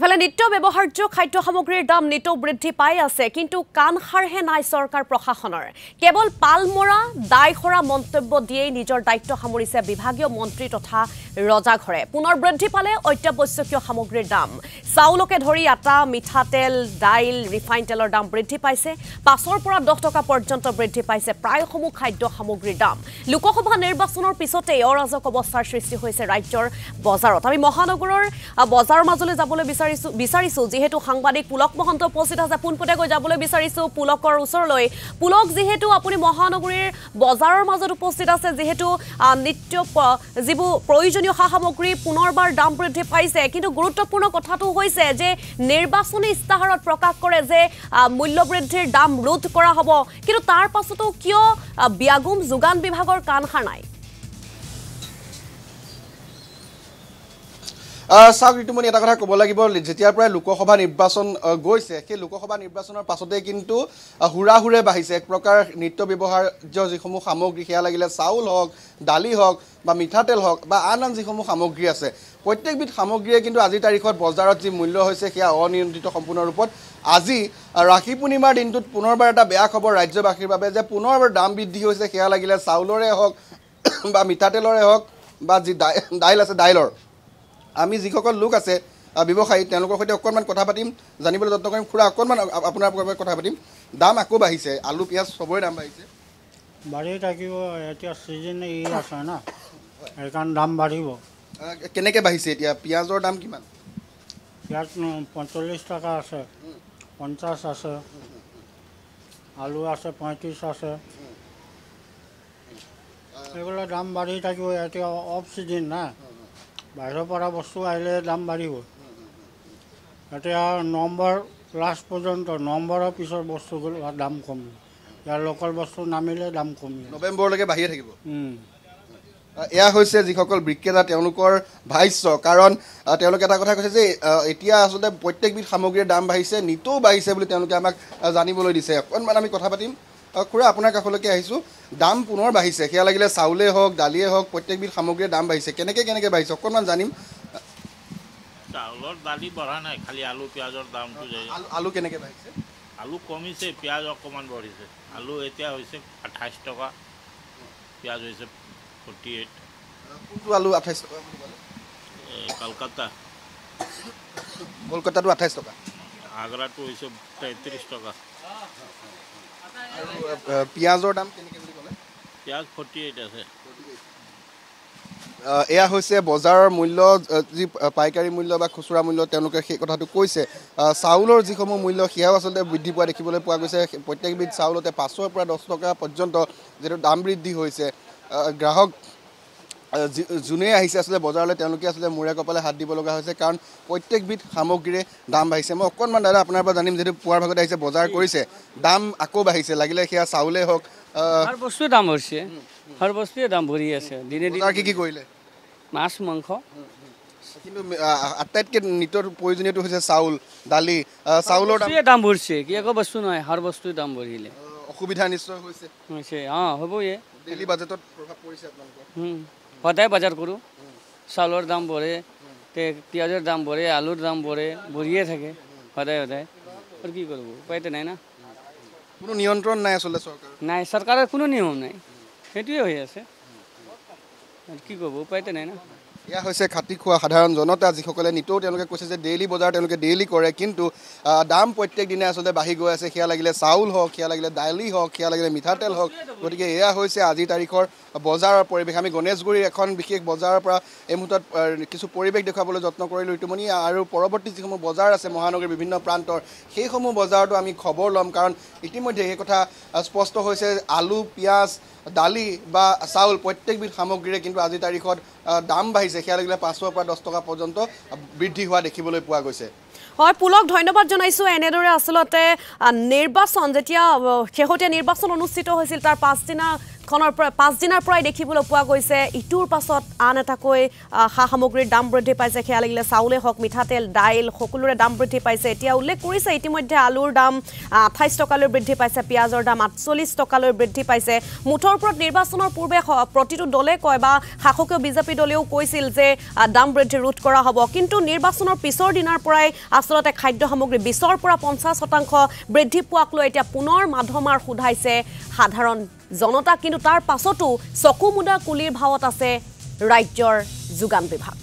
ফালে নিত্য ব্যৱহাৰ্য খাদ্য সামগ্ৰীৰ দাম নিত্য বৃদ্ধি পাই আছে কিন্তু কাণসাৰহে নাই চৰকাৰ প্ৰশাসনৰ কেৱল পালমৰা দায়সৰা মন্তব্য দিয়েই নিজৰ দায়িত্ব সামৰিছে বিভাগীয় মন্ত্ৰী তথা ৰজাঘৰে পুনৰ বৃদ্ধি পালে অত্যাৱশ্যকীয় সামগ্ৰীৰ দাম চাউলকে ধৰি আটা মিঠাতেল দাইল ৰিফাইন তেলৰ দাম বৃদ্ধি পাইছে পাছৰ পৰা দহ টকা পৰ্যন্ত বৃদ্ধি পাইছে প্ৰায়সমূহ খাদ্য সামগ্ৰীৰ দাম লোকসভা নিৰ্বাচনৰ পিছতে অৰাজক অৱস্থাৰ সৃষ্টি হৈছে ৰাজ্যৰ বজাৰত আমি মহানগৰৰ বজাৰৰ মাজলৈ যাবলৈ বিচাৰিছোঁ বিচাৰিছোঁ যিহেতু সাংবাদিক পুলক মহন্ত উপস্থিত আছে পোনপটীয়াকৈ যাবলৈ বিচাৰিছোঁ পুলকৰ ওচৰলৈ পুলক যিহেতু আপুনি মহানগৰীৰ বজাৰৰ মাজত উপস্থিত আছে যিহেতু নিত্য যিবোৰ প্ৰয়োজনীয় সা সামগ্ৰী পুনৰবাৰ দাম বৃদ্ধি পাইছে কিন্তু গুৰুত্বপূৰ্ণ কথাটো হৈছে যে নিৰ্বাচনী ইস্তাহাৰত প্ৰকাশ কৰে যে মূল্যবৃদ্ধিৰ দাম ৰোধ কৰা হ'ব কিন্তু তাৰ পাছতো কিয় ব্যাগুম যোগান বিভাগৰ কাণসাৰ নাই চাওক ঋতুমণি এটা কথা ক'ব লাগিব যেতিয়াৰ পৰাই লোকসভা নিৰ্বাচন গৈছে সেই লোকসভা নিৰ্বাচনৰ পাছতে কিন্তু হুৰা হুৰে বাঢ়িছে এক প্ৰকাৰ নিত্য ব্যৱহাৰ্য যিসমূহ সামগ্ৰী সেয়া লাগিলে চাউল হওক দালি হওক বা মিঠাতেল হওক বা আন আন যিসমূহ সামগ্ৰী আছে প্ৰত্যেকবিধ সামগ্ৰীয়ে কিন্তু আজিৰ তাৰিখত বজাৰত যি মূল্য হৈছে সেয়া অনিয়ন্ত্ৰিত সম্পূৰ্ণ ৰূপত আজি ৰাখী পূৰ্ণিমাৰ দিনটোত পুনৰবাৰ এটা বেয়া খবৰ ৰাজ্যবাসীৰ বাবে যে পুনৰবাৰ দাম বৃদ্ধি হৈছে সেয়া লাগিলে চাউলৰে হওক বা মিঠাতেলৰে হওক বা যি দাইল আছে দাইলৰ আমি যিসকল লোক আছে ব্যৱসায়ী তেওঁলোকৰ সৈতে অকণমান কথা পাতিম জানিবলৈ যত্ন কৰিম খুৰা অকণমান আপোনাৰ কথা পাতিম দাম আকৌ বাঢ়িছে আলু পিঁয়াজ চবৰে দাম বাঢ়িছে বাঢ়ি থাকিব এতিয়া চিজন ই আছে না সেইকাৰণে দাম বাঢ়িব কেনেকৈ বাঢ়িছে এতিয়া পিঁয়াজৰ দাম কিমান পিঁয়াজ পঞ্চল্লিছ টকা আছে পঞ্চাছ আছে আলু আছে পঁয়ত্ৰিছ আছে এইবিলাক দাম বাঢ়ি থাকিব এতিয়া অফ ছিজন না বাহিৰৰ পৰা বস্তু আহিলে দাম বাঢ়িব এতিয়া নম্বৰ লাষ্ট পৰ্যন্ত নম্বৰৰ পিছৰ বস্তুবোৰ দাম কমি ইয়াৰ লোকেল বস্তু নামিলে দাম কমি নৱেম্বৰলৈকে বাঢ়িয়ে থাকিব এয়া হৈছে যিসকল বিক্ৰেতা তেওঁলোকৰ ভাষ্য কাৰণ তেওঁলোকে এটা কথা কৈছে যে এতিয়া আচলতে প্ৰত্যেকবিধ সামগ্ৰীৰ দাম বাঢ়িছে নিতৌ বাঢ়িছে বুলি তেওঁলোকে আমাক জানিবলৈ দিছে অকণমান আমি কথা পাতিম খুৰা আপোনাৰ কাষলৈকে আহিছোঁ দাম পুনৰ বাঢ়িছে সেয়া লাগিলে চাউলেই হওক দালিয়ে হওক প্ৰত্যেকবিধ সামগ্ৰীৰে দাম বাঢ়িছে কেনেকৈ কেনেকৈ বাঢ়িছে অকণমান জানিম চাউলৰ দালি বঢ়া নাই খালী আলু পিঁয়াজৰ দামটো আলু কেনেকৈ বাঢ়িছে আলু কমিছে পিঁয়াজ অকণমান বাঢ়িছে আলু এতিয়া হৈছে আঠাইছ টকা পিঁয়াজ হৈছে ফৰ্টি এইট কোনটো আলু আঠাইছ টকা কলকাতা কলকাতাটো আঠাইছ টকা আগ্ৰাটো হৈছে তেত্ৰিছ টকা পিঁয়াজৰ দাম পিঁয়াজ ফৰ্টি এইট আছে এয়া হৈছে বজাৰৰ মূল্য যি পাইকাৰী মূল্য বা খুচুৰা মূল্য তেওঁলোকে সেই কথাটো কৈছে চাউলৰ যিসমূহ মূল্য সেয়াও আচলতে বৃদ্ধি পোৱা দেখিবলৈ পোৱা গৈছে প্ৰত্যেকবিধ চাউলতে পাঁচৰ পৰা দহ টকা পৰ্যন্ত যিহেতু দাম বৃদ্ধি হৈছে গ্ৰাহক যোনেই আহিছে আচলতে বজাৰলৈ তেওঁলোকে আচলতে মূৰে কপালে হাত দিব লগা হৈছে কাৰণ প্ৰত্যেকবিধ সামগ্ৰীৰে দাম বাঢ়িছে মই অকণমান দাদা আপোনাৰ পৰা জানিম যিহেতু পুৱাৰ ভাগত আহিছে বজাৰ কৰিছে দাম আকৌ বাঢ়িছে লাগিলে সেয়া চাউলেই হওক বস্তুৱে দাম হৈছে হৰ বস্তুৱে দাম ভৰি আছে দিনে দিনে কি কি কৰিলে মাছ মাংস কিন্তু আটাইতকৈ নিত্য প্ৰয়োজনীয়টো হৈছে চাউল দালি চাউলৰ দাম দাম বাঢ়িছে কি একো বস্তু নহয় হৰ বস্তুৰ দাম বাঢ়িলে অসুবিধা নিশ্চয় হৈছে হৈছে অঁ হ'বয়ে ডেইলি বাজেটত প্ৰভাৱ পৰিছে আপোনালোকৰ সদায় বজাৰ কৰোঁ চাউলৰ দাম বঢ়ে পিঁয়াজৰ দাম বঢ়ে আলুৰ দাম বঢ়ে বঢ়িয়ে থাকে সদায় সদায় আৰু কি কৰিব উপায়তে নাই না কোনো নিয়ন্ত্ৰণ নাই আচলতে নাই চৰকাৰৰ কোনো নিয়ম নাই সেইটোৱে হৈ আছে কি ক'ব উপায়তে নাই না এয়া হৈছে খাটি খোৱা সাধাৰণ জনতা যিসকলে নিতৌ তেওঁলোকে কৈছে যে ডেইলি বজাৰ তেওঁলোকে ডেইলি কৰে কিন্তু দাম প্ৰত্যেক দিনাই আচলতে বাঢ়ি গৈ আছে সেয়া লাগিলে চাউল হওক সেয়া লাগিলে দালি হওক সেয়া লাগিলে মিঠাতেল হওক গতিকে এয়া হৈছে আজিৰ তাৰিখৰ বজাৰৰ পৰিৱেশ আমি গণেশগুৰিৰ এখন বিশেষ বজাৰৰ পৰা এই মুহূৰ্তত কিছু পৰিৱেশ দেখুৱাবলৈ যত্ন কৰিলোঁ ঋতুমণি আৰু পৰৱৰ্তী যিসমূহ বজাৰ আছে মহানগৰীৰ বিভিন্ন প্ৰান্তৰ সেইসমূহ বজাৰতো আমি খবৰ ল'ম কাৰণ ইতিমধ্যে সেই কথা স্পষ্ট হৈছে আলু পিঁয়াজ দালি বা চাউল প্ৰত্যেকবিধ সামগ্ৰীৰে কিন্তু আজিৰ তাৰিখত দাম বাঢ়িছে আহিছে সেয়া লাগিলে পাঁচশৰ পৰা দহ টকা পৰ্যন্ত বৃদ্ধি হোৱা দেখিবলৈ পোৱা গৈছে হয় পুলক ধন্যবাদ জনাইছোঁ এনেদৰে আচলতে নিৰ্বাচন যেতিয়া শেহতীয়া নিৰ্বাচন অনুষ্ঠিত হৈছিল তাৰ পাছদিনা খনৰ পৰা পাঁচদিনাৰ পৰাই দেখিবলৈ পোৱা গৈছে ইটোৰ পাছত আন এটাকৈ সা সামগ্ৰীৰ দাম বৃদ্ধি পাইছে সেয়া লাগিলে চাউলেই হওক মিঠাতেল দাইল সকলোৰে দাম বৃদ্ধি পাইছে এতিয়া উল্লেখ কৰিছে ইতিমধ্যে আলুৰ দাম আঠাইছ টকালৈ বৃদ্ধি পাইছে পিঁয়াজৰ দাম আঠচল্লিছ টকালৈ বৃদ্ধি পাইছে মুঠৰ ওপৰত নিৰ্বাচনৰ পূৰ্বে প্ৰতিটো দলে কয় বা শাসকীয় বিজেপি দলেও কৈছিল যে দাম বৃদ্ধি ৰোধ কৰা হ'ব কিন্তু নিৰ্বাচনৰ পিছৰ দিনাৰ পৰাই আচলতে খাদ্য সামগ্ৰী বিছৰ পৰা পঞ্চাছ শতাংশ বৃদ্ধি পোৱাক লৈ এতিয়া পুনৰ মাধমাৰ সোধাইছে সাধাৰণ জনতা কিন্তু তাৰ পাছতো চকু মুদা কুলিৰ ভাৱত আছে ৰাজ্যৰ যোগান বিভাগ